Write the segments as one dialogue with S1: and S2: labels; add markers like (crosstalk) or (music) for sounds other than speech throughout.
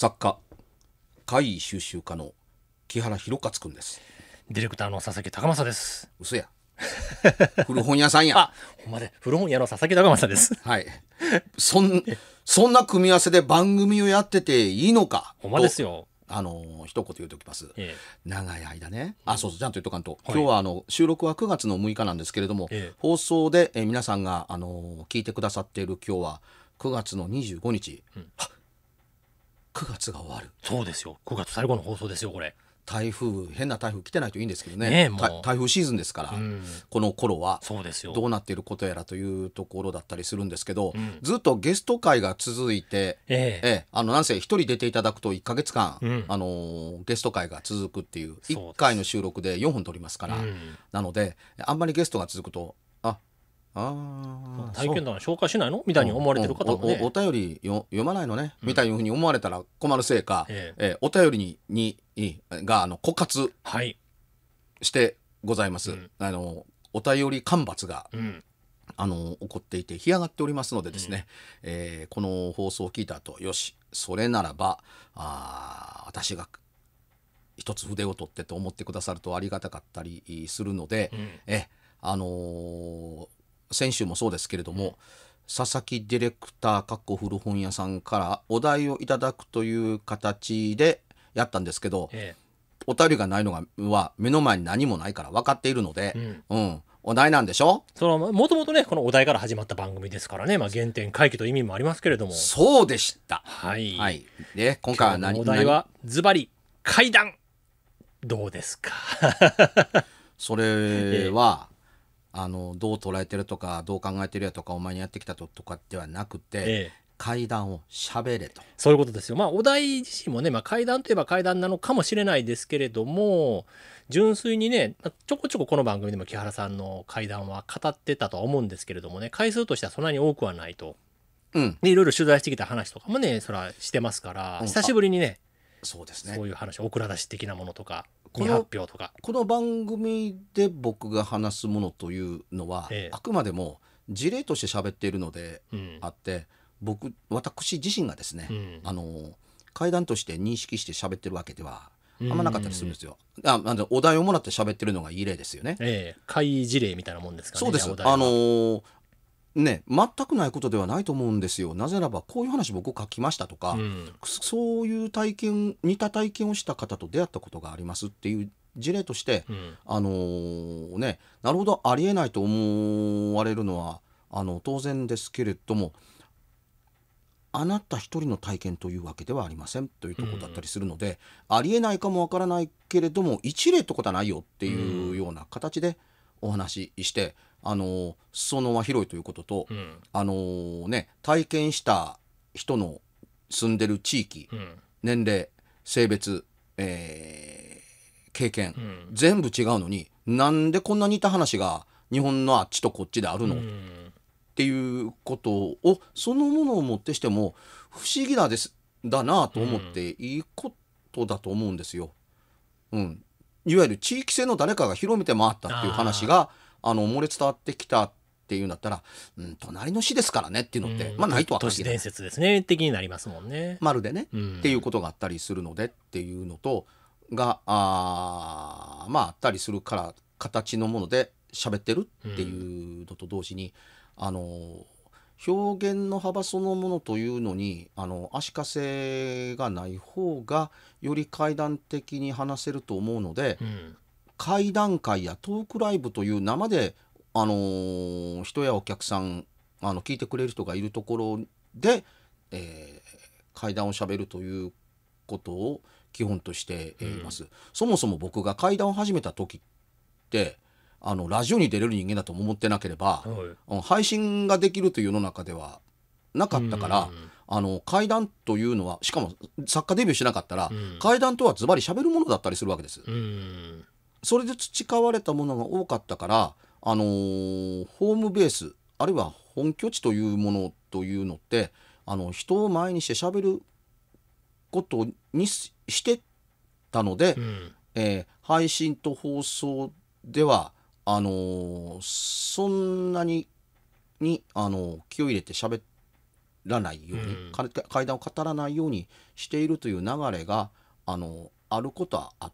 S1: 作家会議収集家の木原博勝君ですディレクターの佐々木高正です嘘や (laughs) 古本屋さんやあほんまで古本屋の佐々木高正ですはいそんそんな組み合わせで番組をやってていいのかほんまですよあの一言言うときます、ええ、長い間ねあそうそうちゃんと言っとかんと、はい、今日はあの収録は9月の6日なんですけれども、え、え、放送でえ皆さんがあの聞いてくださっている今日は9月の25日、うん、は9月が終わるそうですよ9月最後の放送ですよこれ台風変な台風来てないといいんですけどね、ね、台風シーズンですから、うん、この頃はどうなっていることやらというところだったりするんですけど、うん、ずっとゲスト会が続いて、ええあのなんせ1人出ていただくと1か月間、うん、あのゲスト会が続くっていう1回の収録で4本撮りますから、なのであんまりゲストが続くとあ体験談紹介しないのみたいに思われてる方も、ね、お便りよ読まないのね、みたいふうに思われたら困るせいか、えええー、お便りににがあの枯渇してございます、はい、あのお便り干ばつが、うんあの起こっていて干上がっておりますのでですね、うん、えー、この放送を聞いた後よしそれならばあ私が一つ筆を取ってと思ってくださるとありがたかったりするので、うん、えあのー、先週もそうですけれども佐々木ディレクターかっこ古本屋さんからお題をいただくという形でやったんですけど、
S2: ええ、
S1: お便りがないのがは目の前に何もないから分かっているので、うん、うん、お題なんでしょそのもともとねこの
S2: お題から始まった番組ですからね、まあ、原点回帰という意味もありますけれどもそうでしたはい、は
S1: い、で今回は何お題は
S2: ズバリ階段どうですか
S1: (laughs) それは、えあのどう捉えてるとかどう考えてるやとかお前にやってきたととかではなくて、ええ、階段をしゃべれとそういうこ
S2: とですよ。まあ、お題自身もね、まあ、階段といえば階段なのかもしれないですけれども、純粋にね、ちょこちょここの番組でも木原さんの階段は語ってたとは思うんですけれどもね、回数としてはそんなに多くはないと。うん。で、いろいろ取材してきた話とかもね、そらしてま
S1: すから、うん、久しぶりにね、そうですね。そういう話、オクラ出し的なものとか。このこの番組で僕が話すものというのは、ええ、あくまでも事例として喋っているのであって、うん、僕私自身がですね、うん、あの会談として認識して喋ってるわけではあんまなかったりするんですよ。あなんでお題をもらって喋ってるのがいい例ですよね。ええ、会事例みたいなもんですかね。そうです。あのー、ね、全くないことではないと思うんですよ。なぜならば、こういう話僕書きましたとか、うん、そういう体験、似た体験をした方と出会ったことがありますっていう事例として、うん、あのー、ね、なるほど、ありえないと思われるのは、あの、当然ですけれども、あなた一人の体験というわけではありませんというとこだったりするので、うん、ありえないかもわからないけれども、一例ってことはないよっていうような形でお話しして、あの裾野は広いということと、うん、あのね、体験した人の住んでる地域、うん、年齢性別、えー、経験、うん、全部違うのになんでこんな似た話が日本のあっちとこっちであるの、っていうことをそのものをもってしても不思議だですだなと思っていいことだと思うんですよ。うん、いわゆる地域性の誰かが広めて回ったっていう話が。あの漏れ伝わってきたっていうんだったら、うん、隣の市ですからねっていうのって、まあないとは限らない。伝ですね的になりますもんね。まるでね、っていうことがあったりするのでっていうのとがあまああったりするから形のもので喋ってるっていうのと同時に、うん、あの表現の幅そのものというのにあの足かせがない方がより階段的に話せると思うので、会談会やトークライブという生で、あのー、人やお客さんあの聞いてくれる人がいるところで、えー、会談をしゃべるということを基本としています。うん、そもそも僕が会談を始めた時ってあのラジオに出れる人間だと思ってなければ、はい、配信ができるという世の中ではなかったから、うん、あの階談というのはしかも作家デビューしなかったら、うん、階段とはズバリ喋るものだったりするわけです。う
S3: ん、
S1: それで培われたものが多かったから、あのー、ホームベースあるいは本拠地というものというのってあの人を前にしてしゃべることにしてたので、うん、えー、配信と放送ではあのー、そんなにに、あの気を入れて喋らないように、うん、階段を語らないようにしているという流れが、あのあることはあっ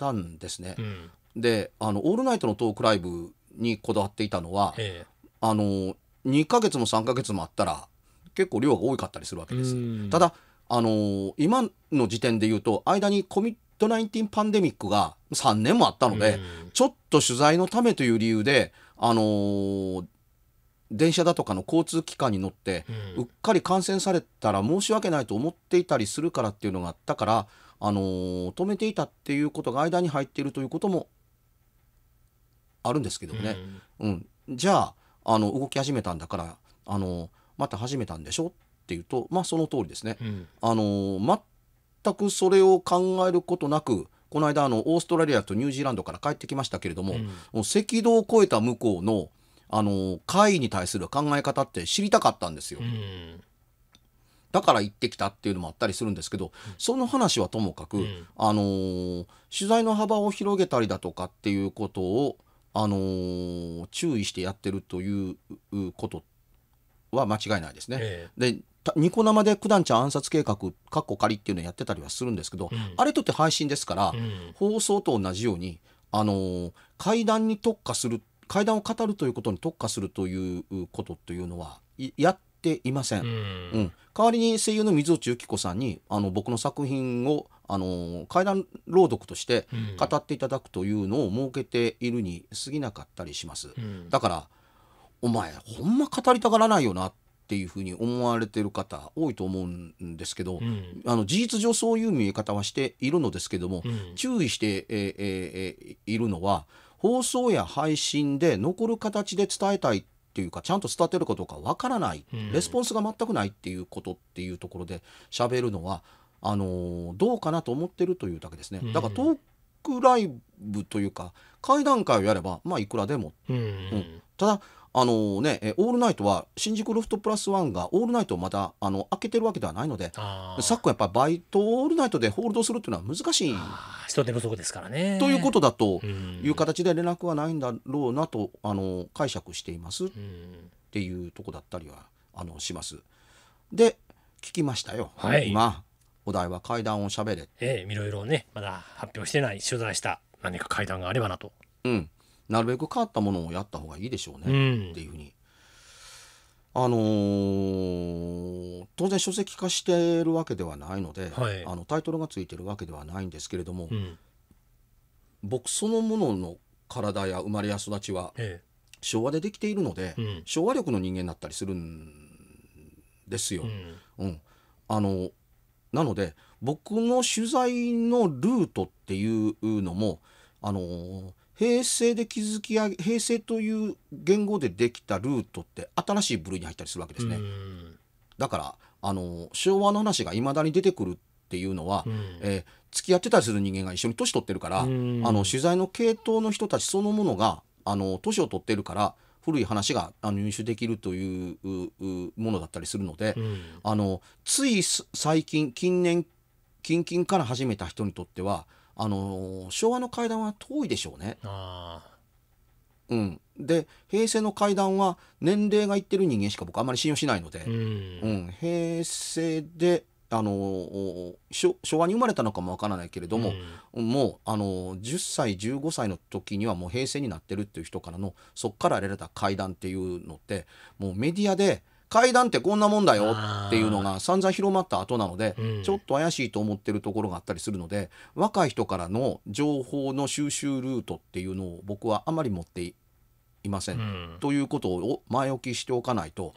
S1: たんですね。うん、であの「オールナイト」のトークライブにこだわっていたのは、ええ、あの2ヶ月も3ヶ月もあったら結構量が多かったりするわけです。ただあの今の時点で言うと間にコミット19パンデミックが3年もあったので、ちょっと取材のためという理由であの電車だとかの交通機関に乗って、うっかり感染されたら申し訳ないと思っていたりするからっていうのがあったからあのー、止めていたっていうことが間に入っているということもあるんですけどね、うん、うん、じゃああの動き始めたんだから、あのー、また始めたんでしょっていうとまあその通りですね。うん、あのー、全くそれを考えることなくこの間あのオーストラリアとニュージーランドから帰ってきましたけれども、うん、もう赤道を越えた向こうのあの会に対する考え方って知りたかったんですよ。うんだから行ってきたっていうのもあったりするんですけど、その話はともかく、うん、あのー、取材の幅を広げたりだとかっていうことを、あのー、注意してやってるということは間違いないですね。えー、でニコ生で九段ちゃん暗殺計画かっこ仮っていうのをやってたりはするんですけど、うん、あれとって配信ですから、うん、放送と同じように、あのー、会談に特化する会談を語るということに特化するということというのはやっていません、う
S3: ん、
S1: 代わりに声優の水内由紀子さんにあの僕の作品をあの階段朗読として語っていただくというのを設けているに過ぎなかったりします、うん、だからお前ほんま語りたがらないよなっていうふうに思われてる方多いと思うんですけど、うん、あの事実上そういう見え方はしているのですけども、うん、注意して、えーえー、いるのは放送や配信で残る形で伝えたいっていうかちゃんと伝ってるかどうかわからない、レスポンスが全くないっていうことっていうところで喋るのはあのどうかなと思ってるというだけですね。だからトークライブというか会談会をやればまあいくらでも、
S3: うん、
S1: ただあのね、オールナイトは新宿ロフトプラスワンがオールナイトをまたあの開けてるわけではないので昨今やっぱりバイトオールナイトでホールドするっていうのは難しい人手不足ですからね。ということだという形で連絡はないんだろうなとあの解釈していますっていうとこだったりはあのします。で聞きましたよ、はい、今お題は階段をしゃべれ。え
S2: え、いろいろねまだ
S1: 発表してない取材した何か階段があればなと。うんなるべく変わったものをやった方がいいでしょうね、っていうふうに、うん、あのー、当然書籍化してるわけではないので、はい、あのタイトルがついてるわけではないんですけれども、うん、僕そのものの体や生まれや育ちは、昭和でできているので、うん、昭和力の人間だったりするんですよ。うんあのなので僕の取材のルートっていうのもあの平成で築き上げ平成という言語でできたルートって新しい部類に入ったりするわけですね。だからあの昭和の話がいまだに出てくるっていうのは、うん、えー、付き合ってたりする人間が一緒に年取ってるから、あの取材の系統の人たちそのものがあの年を取ってるから古い話があの入手できるというものだったりするので、うん、あのつい最近近年近々から始めた人にとってはあの昭和の階段は遠いでしょうね。うん、で平成の階段は年齢がいってる人間しか僕あんまり信用しないので、うん、うん、平成であの昭和に生まれたのかもわからないけれども、うん、もうあの10歳15歳の時にはもう平成になってるっていう人からのそっから得られた階段っていうのってもうメディアで階段ってこんなもんだよっていうのが散々広まった後なので、ちょっと怪しいと思ってるところがあったりするので若い人からの情報の収集ルートっていうのを僕はあまり持っていません、うん、ということを前置きしておかないと、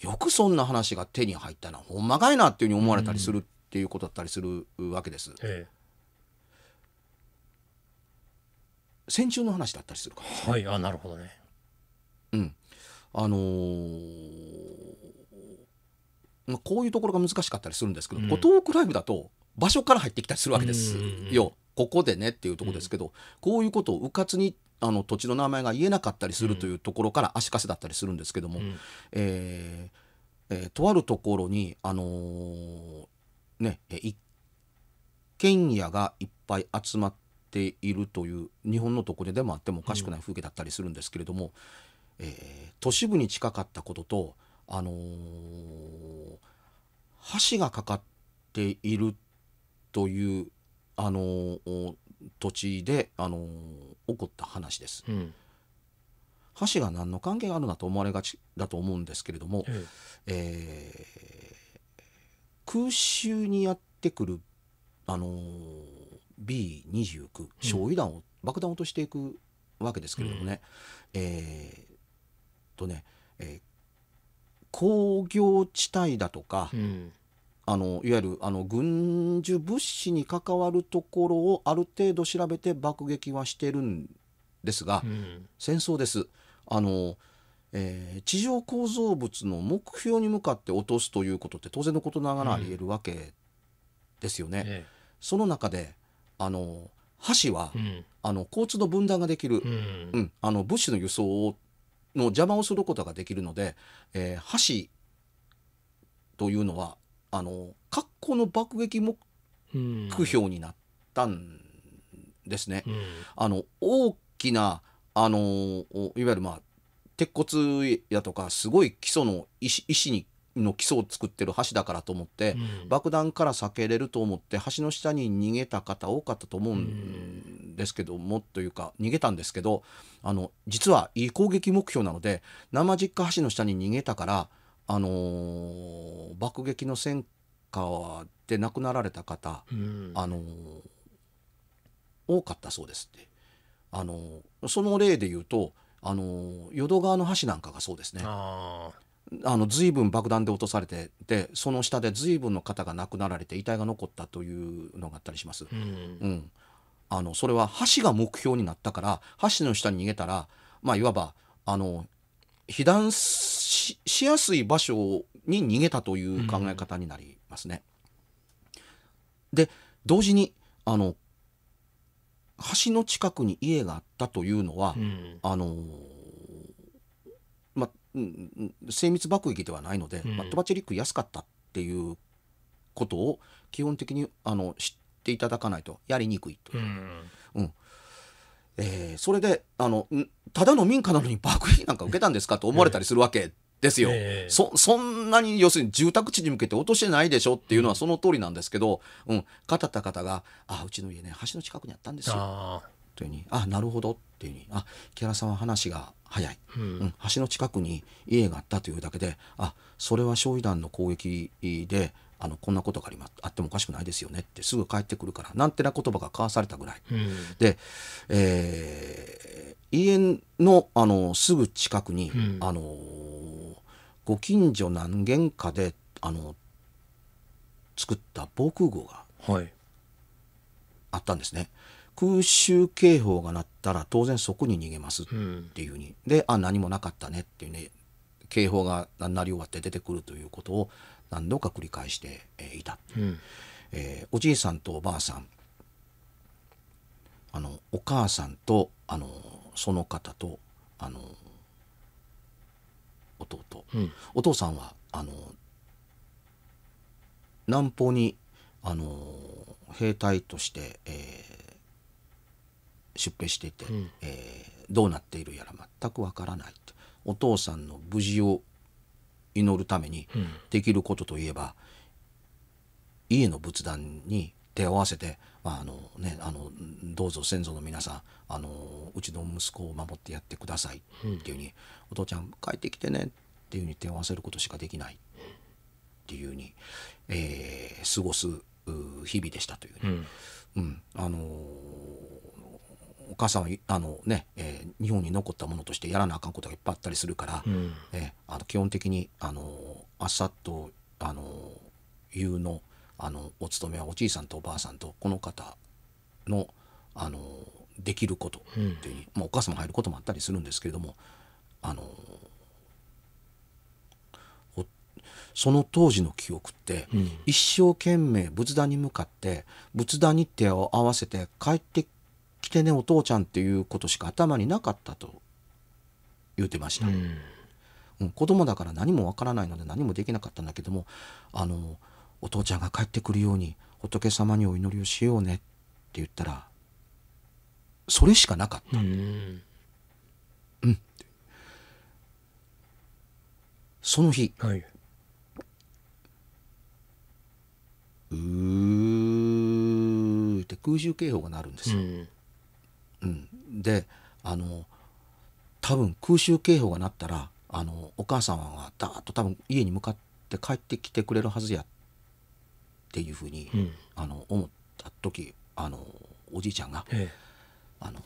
S1: よくそんな話が手に入ったなほんまかいなっていうふうに思われたりするっていうことだったりするわけです。戦中の話だったりするかも、はいあなるほどねうんあのー、まあ、こういうところが難しかったりするんですけど、うん、トークライブだと場所から入ってきたりするわけですよ、ここでねっていうところですけど、うん、こういうことをうかつにあの土地の名前が言えなかったりするというところから足かせだったりするんですけども、うん、えー、えー、とあるところに、あのー、ね、一軒家がいっぱい集まっているという日本のどこででもあってもおかしくない風景だったりするんですけれども、えー、都市部に近かったことと、あのー、橋がかかっているという、あのー、土地で、あの起こった話です。うん橋が何の関係があるなと思われがちだと思うんですけれども、ええー、空襲にやってくる、あのー、B29 焼夷弾を、うん、爆弾を落としていくわけですけれどもね、うん、えー、とね、えー、工業地帯だとか、うん、あのいわゆるあの軍需物資に関わるところをある程度調べて爆撃はしてるんですが、うん、戦争です。あのえー、地上構造物の目標に向かって落とすということって当然のことながらありえるわけですよね。うんその中であの橋は、うん、あの交通の分断ができる、うん、うん、あの物資の輸送をの邪魔をすることができるので、えー、箸というのはあの格好の爆撃目標になったんですね。うん、あの大きなあのいわゆるまあ鉄骨やとかすごい基礎の石石にの基礎を作ってる橋だからと思って、うん、爆弾から避けれると思って橋の下に逃げた方多かったと思うんですけども、うん、というか逃げたんですけどあの実はいい攻撃目標なので生実家橋の下に逃げたから、あのー、爆撃の戦果で亡くなられた方、うん、あのー、多かったそうですって。あのー、その例で言うと、あの淀川の橋なんかがそうですね。あの随分爆弾で落とされてでその下で随分の方が亡くなられて遺体が残ったというのがあったりします。うん、うん、あのそれは橋が目標になったから橋の下に逃げたら、まあ、いわばあの被弾しやすい場所に逃げたという考え方になりますね。うん、で同時にあの橋の近くに家があったというのは、うん、あのうん、精密爆撃ではないので、うん、まあ、トバチェリック安かったっていうことを基本的にあの知っていただかないとやりにくいという、うん、うん、えー、それであのただの民家なのに爆撃なんか受けたんですかと思われたりするわけですよ、えー、そそんなに要するに住宅地に向けて落としてないでしょっていうのはその通りなんですけど、うん、方が「あうちの家ね橋の近くにあったんですよ」いうふうにあなるほどっていうふうにあ木原さんは話が早い、うん、うん、橋の近くに家があったというだけであそれは焼夷弾の攻撃であのこんなことがあってもおかしくないですよねってすぐ帰ってくるからなんてな言葉が交わされたぐらい、うん、で、えー、家のあのすぐ近くに、うん、あのご近所何軒かであの作った防空壕があったんですね。はい空襲警報が鳴ったら当然そこに逃げますっていうふうに、ん、であ何もなかったねっていうね警報が鳴り終わって出てくるということを何度か繰り返していた、うん、えー、おじいさんとおばあさんあのお母さんとあのその方とあの弟、うん、お父さんはあの南方にあの兵隊として、えー、出兵していて、うん、えー、どうなっているやら全くわからないお父さんの無事を祈るためにできることといえば、うん、家の仏壇に手を合わせて、まああのね、あのどうぞ先祖の皆さんあのうちの息子を守ってやってくださいっていうふうに、うん、お父ちゃん帰ってきてねっていうふうに手を合わせることしかできないっていうふうに、えー、過ごす日々でしたという、ね、うん、うん、あのーお母さんはあのね、えー、日本に残ったものとしてやらなあかんことがいっぱいあったりするから、うん、えー、あの基本的にあの朝とあの夕のあのお勤めはおじいさんとおばあさんとこの方のあのできることっていう、うん、まあ、お母さんも入ることもあったりするんですけれどもあのその当時の記憶って、うん、一生懸命仏壇に向かって仏壇日程を合わせて帰って来てねお父ちゃんっていうことしか頭になかったと言うてました、うん、うん、子供だから何もわからないので何もできなかったんだけどもあのお父ちゃんが帰ってくるように仏様にお祈りをしようねって言ったらそれしかなかった。うん、うん、その日、はい、うーって空襲警報が鳴るんですよ。うんうん、であの多分空襲警報が鳴ったらあのお母様がダーッと多分家に向かって帰ってきてくれるはずやっていうふうに、うん、あの思った時あのおじいちゃんが「あの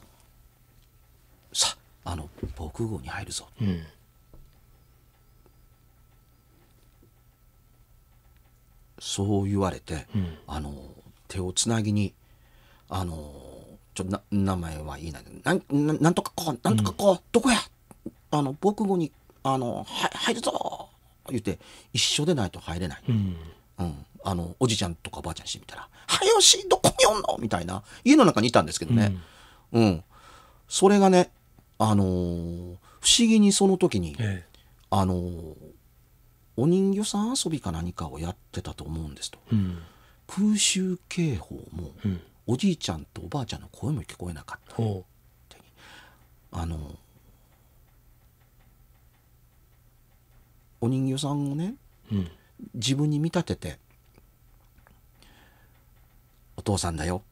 S1: さあの防空壕に入るぞ」うん、そう言われて、うん、あの手をつなぎにあのちょっと名前は言いないなななんとかこうなんとかこう、うん、どこやあの僕語にあのは入るぞ言って一緒でないと入れない、うん、うん、あのおじちゃんとかおばあちゃんしてみたら「はよしどこにおんの?」みたいな家の中にいたんですけどね、うん、うん、それがね、あのー、不思議にその時に、ええ、あのー、お人形さん遊びか何かをやってたと思うんですと、空襲警報も。おじいちゃんとおばあちゃんの声も聞こえなかった、あのお人形さんをね、うん、自分に見立てて「お父さんだよ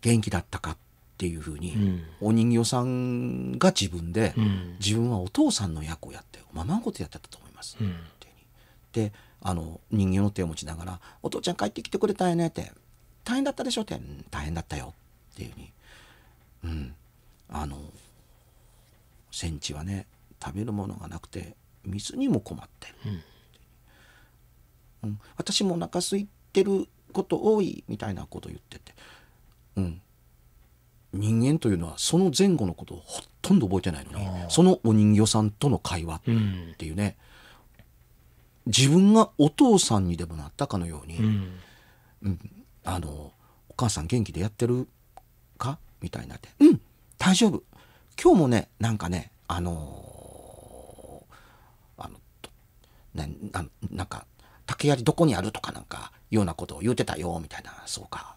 S1: 元気だったか」っていうふうに、ん、お人形さんが自分で、うん、自分はお父さんの役をやってままごとやってたと思います。であの人形の手を持ちながら「お父ちゃん帰ってきてくれたよね」って大変だったでしょって大変だったよっていうふうにうんあの戦地はね食べるものがなくて水にも困ってる、うん、うん、私もお腹空いてること多いみたいなこと言ってて、うん、人間というのはその前後のことをほとんど覚えてないのにそのお人形さんとの会話っていうね、うん、自分がお父さんにでもなったかのように、うん、うん、あのお母さん元気でやってるかみたいなで。うん大丈夫今日もねなんかねあのー、あのねななんか竹槍どこにあるとかなんかようなことを言うてたよ」みたいな「そうか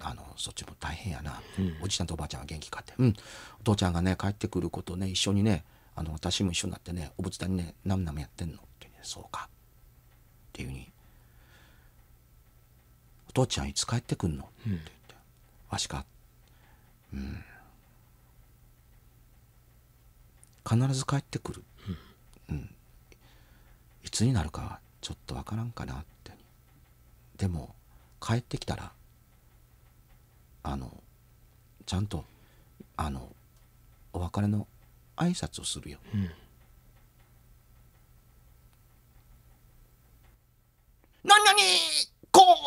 S1: あのそっちも大変やな、うん、おじちゃんとおばあちゃんは元気か」って「うんお父ちゃんがね帰ってくることね一緒にねあの私も一緒になってねお仏壇にね何むやってんの」って、ね「そうか」っていうふうに父ちゃんいつ帰ってくんの?」って言って「わしか、うん、必ず帰ってくる、うん、うん、いつになるかはちょっとわからんかな」ってでも帰ってきたらあのちゃんとあのお別れの挨拶をするよ、うん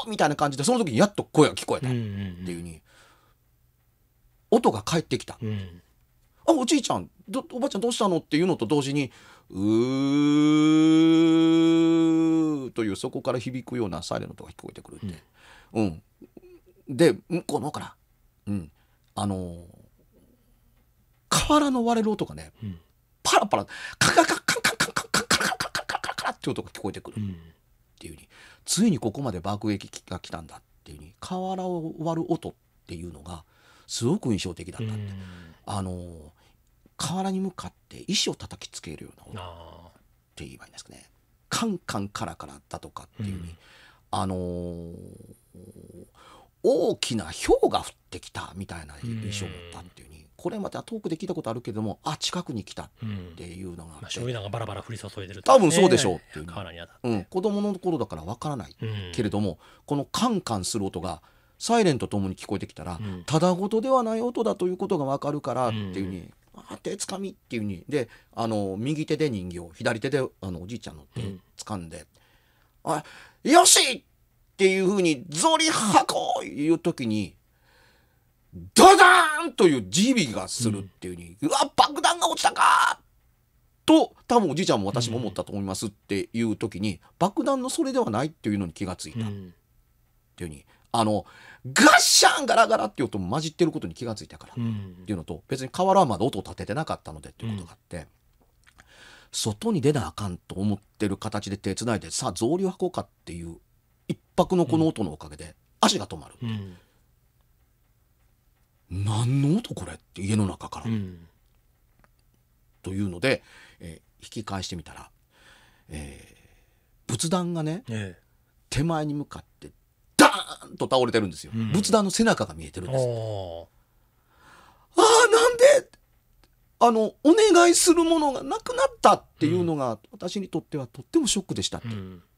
S1: みたいな感じでその時にやっと声が聞こえたっていうに、音が返ってきた。あおじいちゃんおばあちゃんどうしたのっていうのと同時に「うー」というそこから響くようなサイレンの音が聞こえてくるって、うん、うん、で向こうの方から、うん、あの瓦の割れる音がね、うん、パラパラカカカカカカカカカカカカカって音が聞こえてくる。カカっていうについにここまで爆撃機が来たんだっていうに瓦を割る音っていうのがすごく印象的だったってあの瓦に向かって石を叩きつけるような音って言えばいいんですかねカンカンカラカラだとかっていうに、うん、あのー、大きな氷が降ってきたみたいな印象を持ったっていうに、うん、これまた遠くで聞いたことあるけれどもあ近くに来たっていうのがあって、うんまあ、バラバラ
S2: 降り注いでる、ね、多分そうでしょうっていう、
S1: うん、子供の頃だからわからない、けれどもこのカンカンする音がサイレンとともに聞こえてきたら、ただごとではない音だということがわかるからっていうふうに、あ手つかみっていうふうにであの右手で人形左手であのおじいちゃんの手つかんで「あよし!」っていううに、ゾリ箱いう時に、ドダーンという地響きがするっていうに、うん、うわ、爆弾が落ちたかと、多分おじいちゃんも私も思ったと思いますっていう時に、うん、爆弾のそれではないっていうのに気がついた。っていうふうに、あの、ガッシャンガラガラっていう音も混じってることに気がついたから、っていうのと、別に瓦はまだ音を立ててなかったのでっていうことがあって、外に出なあかんと思ってる形で手つないで、さあ、草履を履こうかっていう迫のこの音のおかげで足が止まる、うん、何の音これって家の中から、うん、というので、えー、引き返してみたら、えー、仏壇がね、え手前に向かってダーンと倒れてるんですよ、うん、仏壇の背中が見えてるんですああなんであのお願いするものがなくなったっていうのが、私にとってはとってもショックでしたって。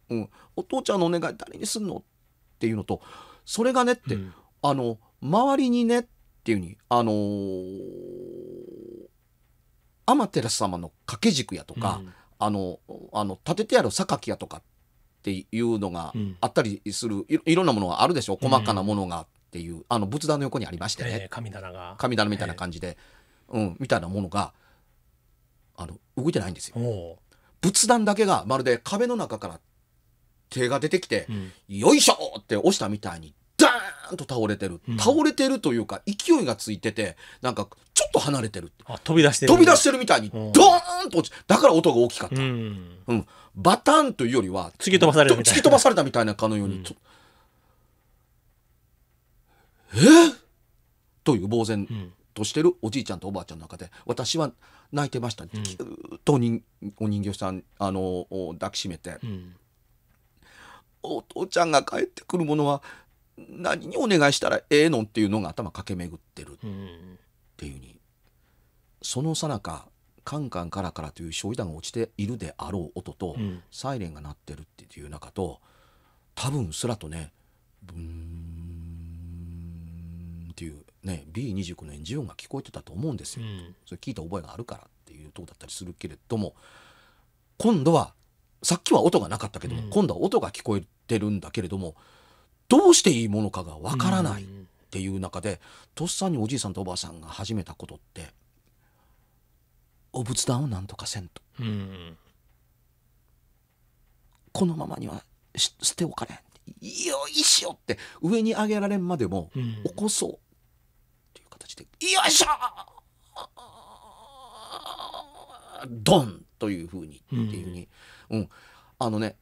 S1: うん、お父ちゃんのお願い誰にすんのっていうのとそれがねって、うん、あの周りにねっていうふうにあのー、天照様の掛け軸やとか、うん、あのあの立ててある榊やとかっていうのがあったりする、いいろんなものがあるでしょ細かなものがっていう、あの仏壇の横にありましてね、えー、神棚が神棚みたいな感じで、えー、うん、みたいなものがあの動いてないんですよ。仏壇だけがまるで壁の中から手が出てきて、よいしょって押したみたいにダーンと倒れてる、倒れてるというか勢いがついててなんかちょっと離れてる飛び出してる飛び出してるみたいにドーンと落ちだから音が大きかった、うんバタンというよりは突き飛ばされたみたいな突き飛ばされたみたいなかのように、うん、えという呆然としてるおじいちゃんとおばあちゃんの中で私は泣いてました、うん、きゅーっとお人お人形さんあの抱きしめて、うん、お父ちゃんが帰ってくるものは何にお願いしたらええのんっていうのが頭駆け巡ってるっていうに、そのさなかカンカンカラカラという焼夷弾が落ちているであろう音と、サイレンが鳴ってるっていう中と多分すらとねブンっていうね B29 のエンジン音が聞こえてたと思うんですよ、それ聞いた覚えがあるからっていうとこだったりするけれども今度はさっきは音がなかったけども、うん、今度は音が聞こえてるんだけれどもどうしていいものかがわからないっていう中で、とっさにおじいさんとおばあさんが始めたことってお仏壇をなんとかせんと、うん、このままには捨ておかれんよいしょって上に上げられんまでも起こそうっていう形で、よいしょドンというふうに、っていうふうに、うん、あのね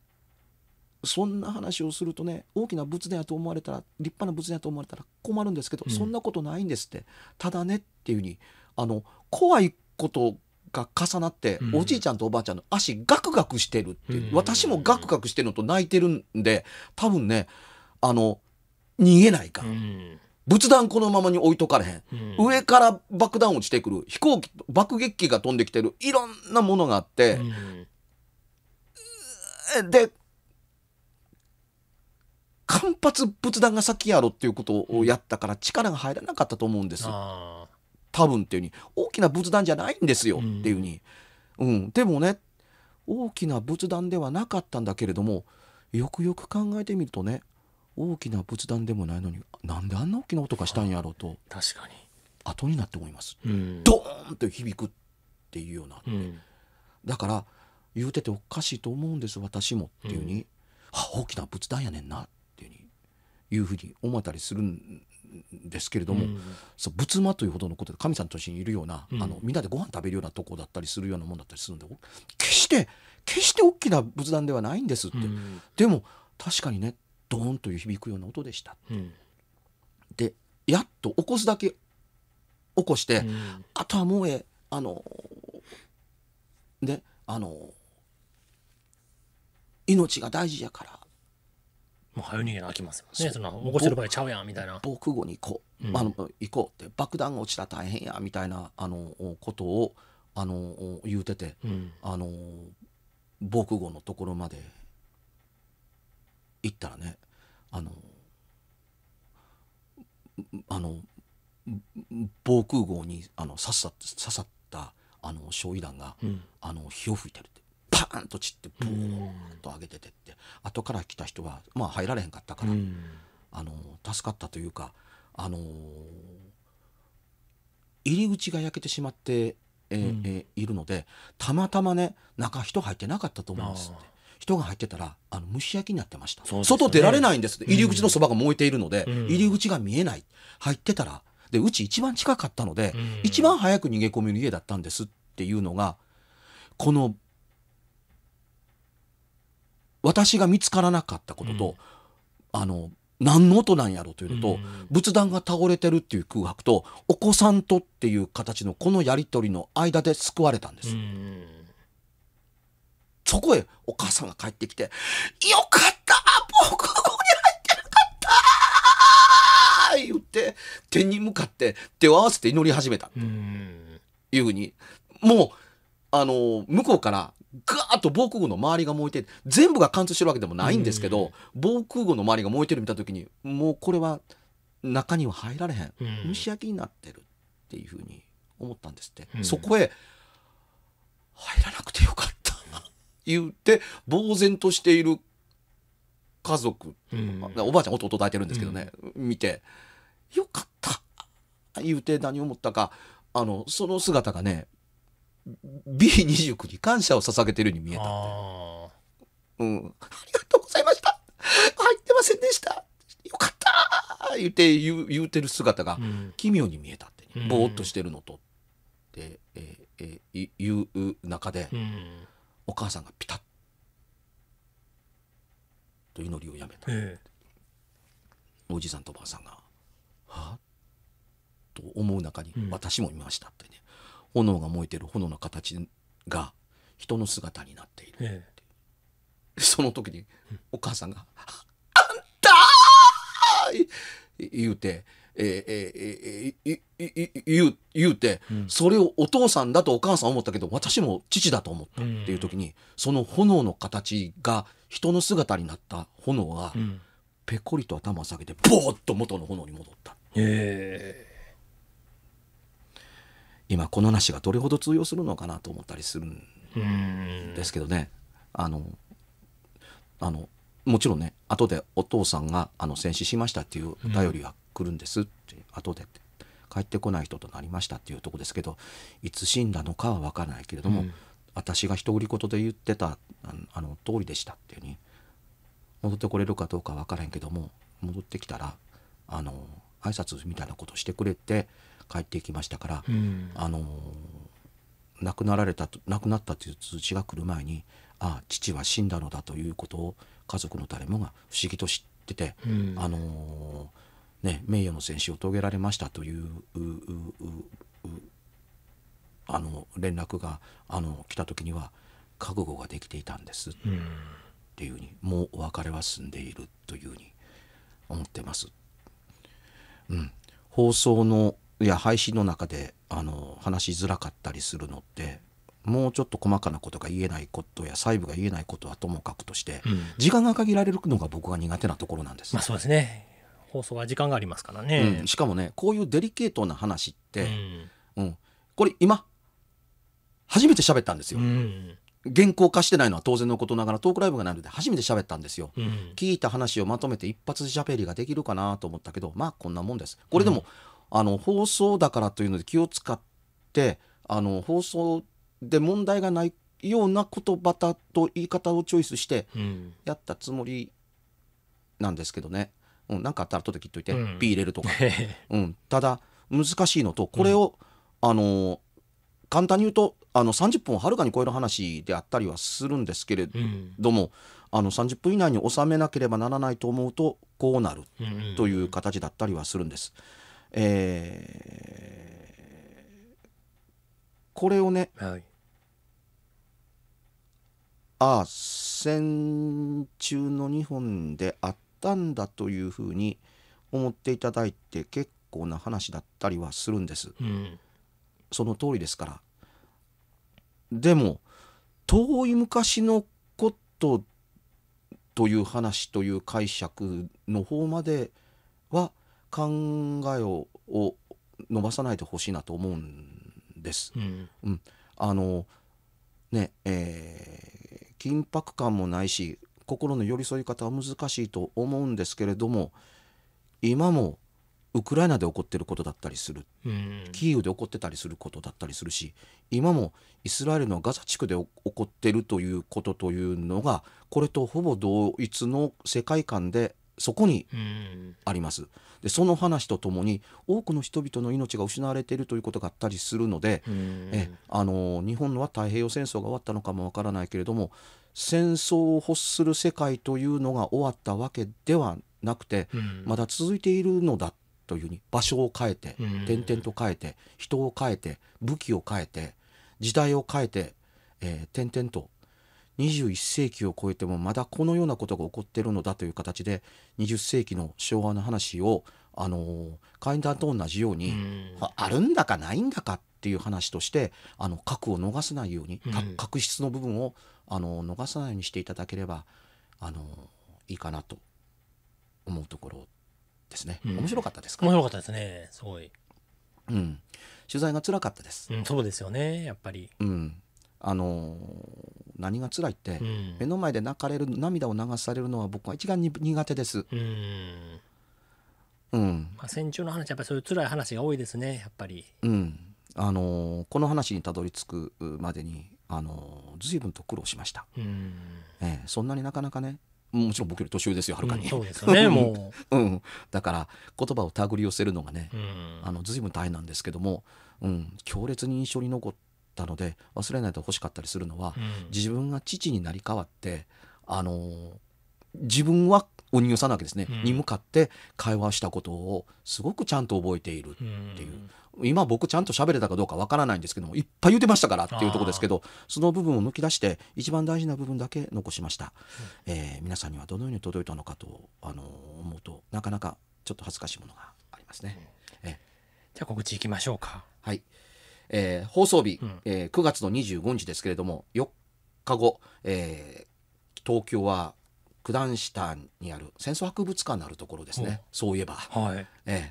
S1: そんな話をするとね大きな仏殿やと思われたら立派な仏殿やと思われたら困るんですけど、うん、そんなことないんですってただねっていうふうにあの怖いことが重なって、うん、おじいちゃんとおばあちゃんの足ガクガクしてるっていう、うん、私もガクガクしてるのと泣いてるんで多分ねあの逃げないか仏壇このままに置いとかれへん、うん、上から爆弾落ちてくる飛行機爆撃機が飛んできてるいろんなものがあって、うん、で間髪仏壇が先やろっていうことをやったから力が入らなかったと思うんです、うん、多分っていうに大きな仏壇じゃないんですよっていうふうに、うん、でもね大きな仏壇ではなかったんだけれどもよくよく考えてみるとね大きな仏壇でもないのになんであんな大きな音がしたんやろうと、確かに後になって思います、うん、ドーンと響くっていうような、うん、だから言うてておかしいと思うんです私もっていうふうに、うん、大きな仏壇やねんなっていうふうにいうふうに思ったりするんですけれども、うん、そう仏間というほどのことで神さんと緒にいるような、うん、あのみんなでご飯食べるようなとこだったりするようなもんだったりするんで決して決して大きな仏壇ではないんですって、うん、でも確かにねドーンという響くような音でした、うん、でやっと起こすだけ起こして、うん、あとはもうええあのねあの命が大事やからもう早逃げなきますよねその起こしる場合ちゃうやんみたいな防空壕に行こう、うん、あの行こうって爆弾が落ちたら大変やみたいなあのことをあの言うてて、うん、あの防空壕のところまで行ったらねあのあの防空壕にあの刺さ刺さったあの焼夷弾が、うん、あの火を吹いてるってパーンと散ってボーンと上げててって、後から来た人は、まあ、入られへんかったから、うん、あの助かったというか、あのー、入り口が焼けてしまって、えー、えいるのでたまたまね中人入ってなかったと思うんですって。人が入ってたらあの蒸し焼きになってました、ね、外出られないんです入り口のそばが燃えているので、うん、入り口が見えない入ってたらでうち一番近かったので、うん、一番早く逃げ込みの家だったんですっていうのがこの私が見つからなかったことと、うん、あの何の音なんやろというのと、うん、仏壇が倒れてるっていう空白とお子さんとっていう形のこのやり取りの間で救われたんです。うんそこへお母さんが帰ってきて、よかった僕ここに入ってなかった言って、天に向かって手を合わせて祈り始めた。いうふうに、もう、あの、向こうからガーッと防空壕の周りが燃えて全部が貫通してるわけでもないんですけど、防空壕の周りが燃えてる見た時にもうこれは中には入られへん、蒸し焼きになってるっていうふうに思ったんですって、そこへ入らなくてよかった言うて呆然としている家族、うん、おばあちゃん弟抱いてるんですけどね、うん、見て「よかった」言うて何を思ったかあのその姿がね B29 に感謝を捧げてるように見えたうん、ありがとうございました入ってませんでしたよかった!」言うて言う言うてる姿が奇妙に見えたって、ね、ぼーっとしてるのとって、えーえー、いう中で。うお母さんがピタッと祈りをやめた、えおじいさんとおばあさんが「はあ?」と思う中に「私も見ました」ってね、うん、炎が燃えてる炎の形が人の姿になっている、えその時にお母さんが「ん、あんた!」言うてえー、えー、えー、言う言うて、うん、それをお父さんだとお母さん思ったけど私も父だと思ったっていう時に、その炎の形が人の姿になった炎が、ぺこりと頭を下げてボーッと元の炎に戻った。今この話がどれほど通用するのかなと思ったりするんですけどねあのあのもちろんね後でお父さんがあの戦死しましたっていう頼りは来るんですって後でって帰ってこない人となりましたっていうとこですけどいつ死んだのかは分からないけれども、うん、私が人りとで言ってたあの通りでしたっていうに戻ってこれるかどうか分からへんけども戻ってきたらあの挨拶みたいなことしてくれて帰っていきましたから、うん、あの亡くなられた亡くなったという通知が来る前にああ父は死んだのだということを家族の誰もが不思議と知ってて、うん、あのーね、名誉の戦死を遂げられましたというあの連絡があの来た時には覚悟ができていたんですっていうふうに、もうお別れは済んでいるというふうに思ってます。うん、放送のいや配信の中であの話しづらかったりするのってもうちょっと細かなことが言えないことや細部が言えないことはともかくとして、うん、時間が限られるのが僕が苦手なところなんです、まあ、そうですね放送は時間
S2: がありますからね、うん、
S1: しかもねこういうデリケートな話って、うん、うん、これ今初めて喋ったんですよ、うん、原稿化してないのは当然のことながらトークライブがないので初めて喋ったんですよ、聞いた話をまとめて一発喋りができるかなと思ったけどまあこんなもんですこれでも、あの放送だからというので気を使ってあの放送で問題がないような言葉だと言い方をチョイスしてやったつもりなんですけどね、うん、なんかあったら取って切っといて、うん、ピー入れるとか、(laughs) うん、ただ難しいのとこれを、あの簡単に言うとあの30分をはるかに超える話であったりはするんですけれども、あの30分以内に収めなければならないと思うとこうなるという形だったりはするんです。えー、これをね、はい、ああ戦中の日本であったったんだというふうに思っていただいて結構な話だったりはするんです、うん、その通りですからでも遠い昔のことという話という解釈の方までは考えを伸ばさないでほしいなと思うんです。うん、うん、あのねえー、緊迫感もないし心の寄り添い方は難しいと思うんですけれども今もウクライナで起こっていることだったりする、うキーウで起こってたりすることだったりするし今もイスラエルのガザ地区で起こっているということというのがこれとほぼ同一の世界観でそこにあります。でその話とともに多くの人々の命が失われているということがあったりするのでえあの日本は太平洋戦争が終わったのかもわからないけれども戦争を欲する世界というのが終わったわけではなくて、うん、まだ続いているのだというふうに場所を変えて、うん、点々と変えて人を変えて武器を変えて時代を変えて、えー、点々と21世紀を超えてもまだこのようなことが起こっているのだという形で20世紀の昭和の話をあのー、カと同じように、うん、あるんだかないんだかっていう話としてあの核を逃さないように、核質の部分をあの逃さないようにしていただければあのいいかなと思うところですね、うん、面白かったですか面白かったです
S2: ねすごい、
S1: うん、取材が辛かったです、うん、そうですよねやっぱり、うん、あの何が辛いって、うん、目の前で泣かれる涙を流されるのは僕は一番に苦手ですうん、うん、
S2: まあ、戦中の話やっぱりそういう辛い話が多いですねやっぱり
S1: うんあのこの話にたどり着くまでにあの随分と苦労しました、うんえー、そんなになかなかねもちろん僕より年上ですよはるかに、うん、そうですねもう、(laughs) うん、だから言葉を手繰り寄せるのがね、うん、あの随分大変なんですけども、うん、強烈に印象に残ったので忘れないでほしかったりするのは、自分が父になり代わってあの自分はお人形さんなわけですね、うん、に向かって会話したことをすごくちゃんと覚えているっていう。うん、今僕ちゃんと喋れたかどうかわからないんですけどもいっぱい言ってましたからっていうとこですけどその部分を抜き出して一番大事な部分だけ残しました、うん、えー、皆さんにはどのように届いたのかと、あの思うとなかなかちょっと恥ずかしいものがありますね、うん、えじゃあ告知いきましょうかはい、えー、放送日、うん、えー、9月の25日ですけれども4日後、えー、東京は九段下にある戦争博物館のあるところですねそういえば、はいえー、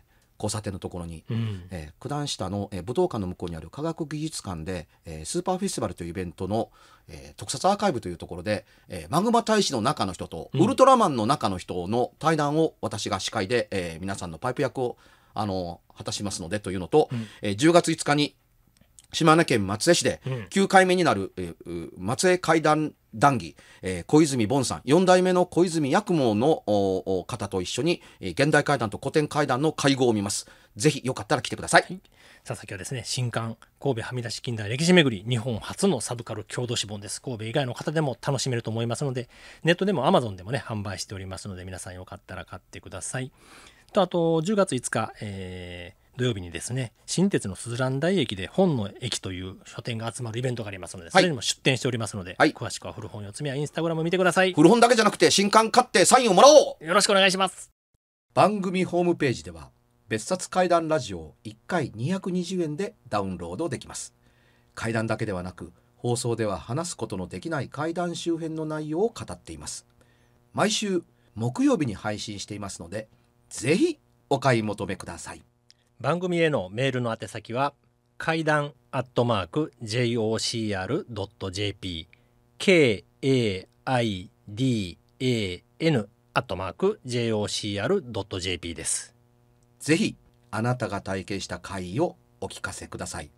S1: 交差点のところに、うん、えー、九段下の、えー、武道館の向こうにある科学技術館で、えー、スーパーフェスティバルというイベントの、えー、特撮アーカイブというところで、えー、マグマ大使の中の人と、うん、ウルトラマンの中の人の対談を私が司会で、えー、皆さんのパイプ役をあの果たしますのでというのと、うん、えー、10月5日に島根県松江市で9回目になる、うん、松江会談談義、えー、小泉ボンさん4代目の小泉八雲の方と一緒に、えー、現代会談と古典会談の会合を見ますぜひよかったら来てください、はい、さあ先はですね新刊
S2: 神戸はみ出し近代歴史巡り日本初のサブカル郷土史本です神戸以外の方でも楽しめると思いますのでネットでもアマゾンでもね販売しておりますので皆さんよかったら買ってくださいとあと10月5日、えー土曜日にですね新鉄の鈴蘭台駅で本の駅という書店が集まるイベントがありますので、はい、それにも出店しておりますので、はい、詳しくは古本四つ目はインスタグラム見てください古本だ
S1: けじゃなくて新刊買ってサインをもらおうよろしくお願いします番組ホームページでは別冊怪談ラジオを1回220円でダウンロードできます怪談だけではなく放送では話すことのできない怪談周辺の内容を語っています毎週木曜日に配信していますのでぜ
S2: ひお買い求めください番組へのメールの宛先は階段アットマーク JOCR.jp KAIDAN アットマーク JOCR.jp で
S1: すぜひあなたが体験した会をお聞かせください